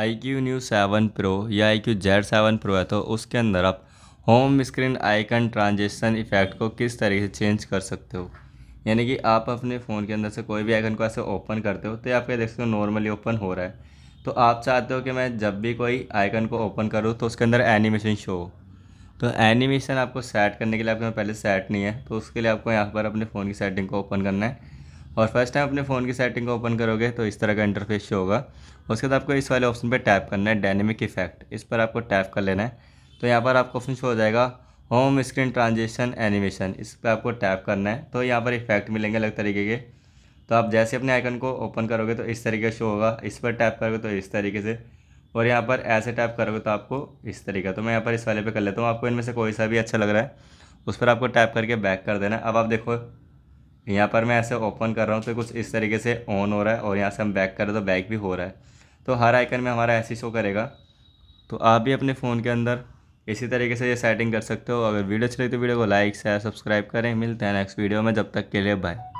आई Q neo seven pro या I Q Z seven pro है तो उसके अंदर आप home screen icon transaction effect को किस तरीके से चेंज कर सकते हो यानी कि आप अपने फ़ोन के अंदर से कोई भी आइकन को ऐसे ओपन करते हो तो आप क्या देख सकते हो नॉर्मली ओपन हो रहा है तो आप चाहते हो कि मैं जब भी कोई आइकन को ओपन करूँ तो उसके अंदर एनिमेशन शो हो तो एनिमेशन आपको सेट करने के लिए आपके पास पहले सेट नहीं है तो उसके लिए आपको यहाँ पर अपने फ़ोन की सेटिंग को ओपन करना है और फर्स्ट टाइम अपने फ़ोन की सेटिंग को ओपन करोगे तो इस तरह का इंटरफेस शो होगा उसके बाद आपको इस वाले ऑप्शन पर टैप करना है डायनेमिक इफेक्ट इस पर आपको टैप कर लेना है तो यहाँ पर आपको ऑप्शन शो हो जाएगा होम स्क्रीन ट्रांजेक्शन एनिमेशन इस पर आपको टैप करना है तो यहाँ पर इफेक्ट मिलेंगे अलग तरीके के तो आप जैसे अपने आइकन को ओपन करोगे तो इस तरीके शो होगा इस पर टैप करोगे तो इस तरीके से और यहाँ पर ऐसे टैप करोगे तो आपको इस तरीके तो मैं यहाँ पर इस वाले पे कर लेता हूँ आपको इनमें से कोई सा भी अच्छा लग रहा है उस पर आपको टैप करके बैक कर देना अब आप देखो यहाँ पर मैं ऐसे ओपन कर रहा हूँ तो कुछ इस तरीके से ऑन हो रहा है और यहाँ से हम बैक करें तो बैक भी हो रहा है तो हर आइकन में हमारा ऐसे शो करेगा तो आप भी अपने फ़ोन के अंदर इसी तरीके से ये सेटिंग कर सकते हो अगर वीडियो अच्छी लगी तो वीडियो को लाइक शेयर सब्सक्राइब करें मिलते हैं नेक्स्ट वीडियो में जब तक के लिए बाय